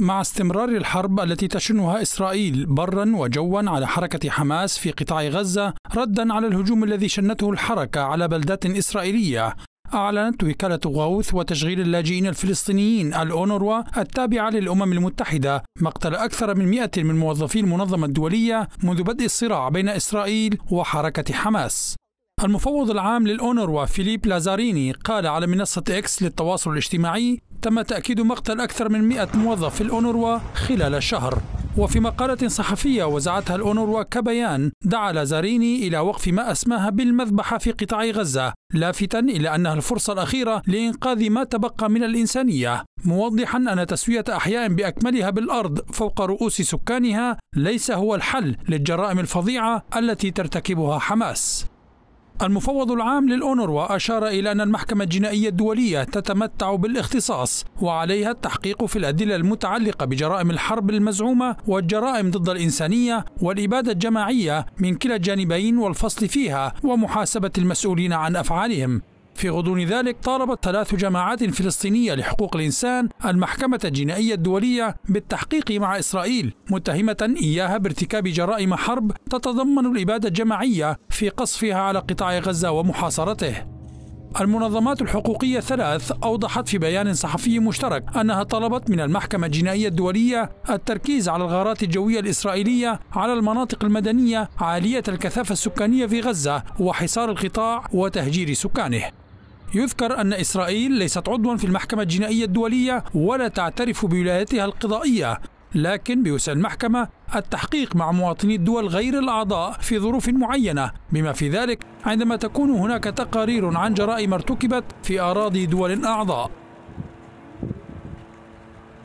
مع استمرار الحرب التي تشنها اسرائيل برا وجوا على حركه حماس في قطاع غزه ردا على الهجوم الذي شنته الحركه على بلدات اسرائيليه أعلنت وكالة غوث وتشغيل اللاجئين الفلسطينيين الأونروا التابعة للأمم المتحدة مقتل أكثر من 100 من موظفي المنظمة الدولية منذ بدء الصراع بين إسرائيل وحركة حماس المفوض العام للأونروا فيليب لازاريني قال على منصة إكس للتواصل الاجتماعي تم تأكيد مقتل أكثر من 100 موظف في الأونروا خلال شهر وفي مقالة صحفية وزعتها الأونروا كبيان دعا لازاريني إلى وقف ما أسماها بالمذبحة في قطاع غزة لافتا إلى أنها الفرصة الأخيرة لإنقاذ ما تبقى من الإنسانية موضحا أن تسوية أحياء بأكملها بالأرض فوق رؤوس سكانها ليس هو الحل للجرائم الفظيعة التي ترتكبها حماس المفوض العام للأونروا أشار إلى أن المحكمة الجنائية الدولية تتمتع بالاختصاص وعليها التحقيق في الأدلة المتعلقة بجرائم الحرب المزعومة والجرائم ضد الإنسانية والإبادة الجماعية من كلا الجانبين والفصل فيها ومحاسبة المسؤولين عن أفعالهم في غضون ذلك طالبت ثلاث جماعات فلسطينية لحقوق الإنسان المحكمة الجنائية الدولية بالتحقيق مع إسرائيل متهمة إياها بارتكاب جرائم حرب تتضمن الإبادة الجماعية في قصفها على قطاع غزة ومحاصرته المنظمات الحقوقية الثلاث أوضحت في بيان صحفي مشترك أنها طلبت من المحكمة الجنائية الدولية التركيز على الغارات الجوية الإسرائيلية على المناطق المدنية عالية الكثافة السكانية في غزة وحصار القطاع وتهجير سكانه يذكر أن إسرائيل ليست عضوا في المحكمة الجنائية الدولية ولا تعترف بولايتها القضائية لكن بوسع المحكمة التحقيق مع مواطني الدول غير الأعضاء في ظروف معينة بما في ذلك عندما تكون هناك تقارير عن جرائم ارتكبت في أراضي دول أعضاء